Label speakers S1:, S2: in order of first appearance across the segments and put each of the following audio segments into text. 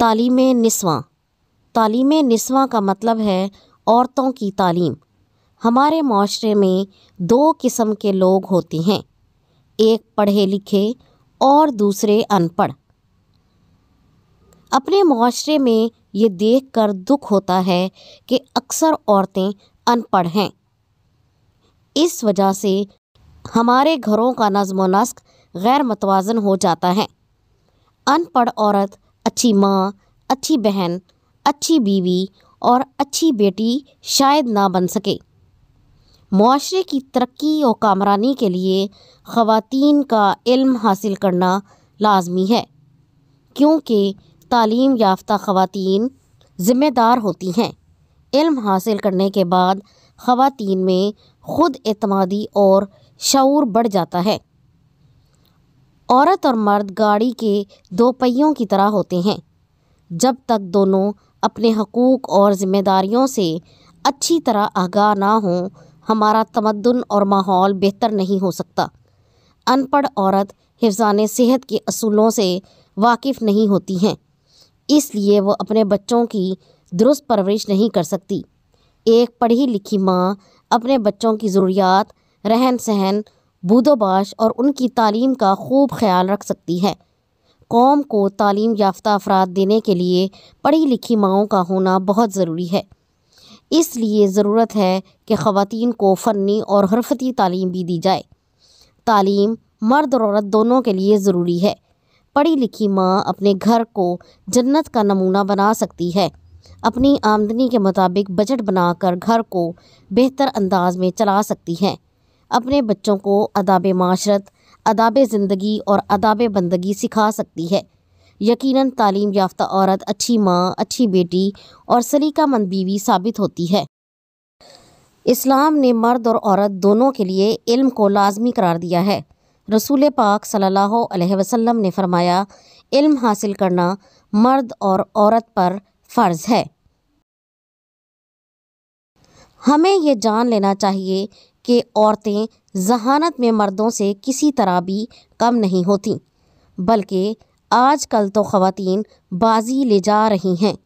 S1: तालीम नस्वाँ तालीम नस्वाँ का मतलब है औरतों की तालीम हमारे माशरे में दो किस्म के लोग होते हैं एक पढ़े लिखे और दूसरे अनपढ़ अपने माशरे में ये देख कर दुख होता है कि अक्सर औरतें अनपढ़ हैं इस वजह से हमारे घरों का नज़म नस्क गैर मतवाजन हो जाता है अनपढ़ औरत अच्छी माँ अच्छी बहन अच्छी बीवी और अच्छी बेटी शायद ना बन सके माशरे की तरक्की और कामरानी के लिए ख़वान का इल्म हासिल करना लाजमी है क्योंकि तालीम याफ़्त ख़वान ज़िम्मेदार होती हैं इल्म हासिल करने के बाद ख़वान में ख़ुद अतमादी और शूर बढ़ जाता है औरत और मर्द गाड़ी के दो पहियों की तरह होते हैं जब तक दोनों अपने हकूक़ और ज़िम्मेदारियों से अच्छी तरह आगाह ना हो हमारा तमदन और माहौल बेहतर नहीं हो सकता अनपढ़ औरत हिफान सेहत के असूलों से वाकिफ़ नहीं होती हैं इसलिए वो अपने बच्चों की दुरुस्त परवरिश नहीं कर सकती एक पढ़ी लिखी माँ अपने बच्चों की ज़रूरियात रहन सहन बूदोबाश और उनकी तालीम का खूब ख्याल रख सकती है कौम को तालीम याफ्ता अफराद देने के लिए पढ़ी लिखी माओं का होना बहुत ज़रूरी है इसलिए ज़रूरत है कि ख़वान को फ़नी और हरफती तालीम भी दी जाए तालीम मर्द और औरत दोनों के लिए ज़रूरी है पढ़ी लिखी माँ अपने घर को जन्नत का नमूना बना सकती है अपनी आमदनी के मुताबिक बजट बनाकर घर को बेहतर अंदाज में चला सकती हैं अपने बच्चों को अदाब माशरत अदाब ज़िंदगी और अदाब बंदगी सिखा सकती है यकीनन तालीम याफ्ता औरत अच्छी माँ अच्छी बेटी और सलीका मंद बीवी साबित होती है इस्लाम ने मर्द और औरत दोनों के लिए इल्म को लाजमी करार दिया है रसूल पाक सल्लल्लाहु अलैहि वसल्लम ने फरमाया इल्म हासिल करना मर्द और औरत पर फ़र्ज़ है हमें यह जान लेना चाहिए कि औरतें जहानत में मर्दों से किसी तरह भी कम नहीं होती बल्कि आज कल तो ख़वातीन बाजी ले जा रही हैं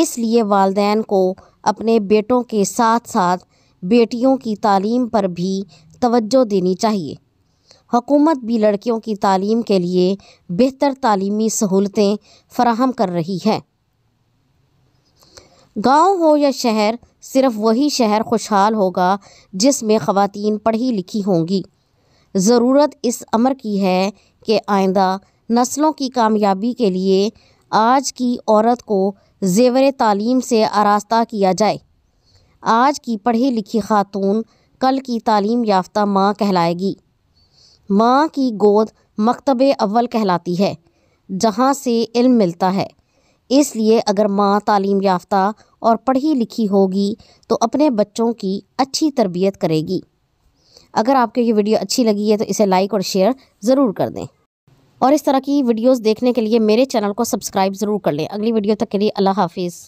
S1: इसलिए वालदेन को अपने बेटों के साथ साथ बेटियों की तालीम पर भी तवज्जो देनी चाहिए हुकूमत भी लड़कियों की तालीम के लिए बेहतर तालीमी सहूलतें फ़राहम कर रही है गांव हो या शहर सिर्फ वही शहर खुशहाल होगा जिसमें ख़वान पढ़ी लिखी होंगी ज़रूरत इस अमर की है कि आइंदा नस्लों की कामयाबी के लिए आज की औरत को जेवर तालीम से आरास्ता किया जाए आज की पढ़ी लिखी खातून कल की तालीम याफ्ता माँ कहलाएगी माँ की गोद मकतब अव्वल कहलाती है जहाँ से इल्म मिलता है इसलिए अगर माँ तालीम याफ़्ता और पढ़ी लिखी होगी तो अपने बच्चों की अच्छी तरबियत करेगी अगर आपको ये वीडियो अच्छी लगी है तो इसे लाइक और शेयर ज़रूर कर दें और इस तरह की वीडियोस देखने के लिए मेरे चैनल को सब्सक्राइब ज़रूर कर लें अगली वीडियो तक के लिए अल्लाह हाफिज़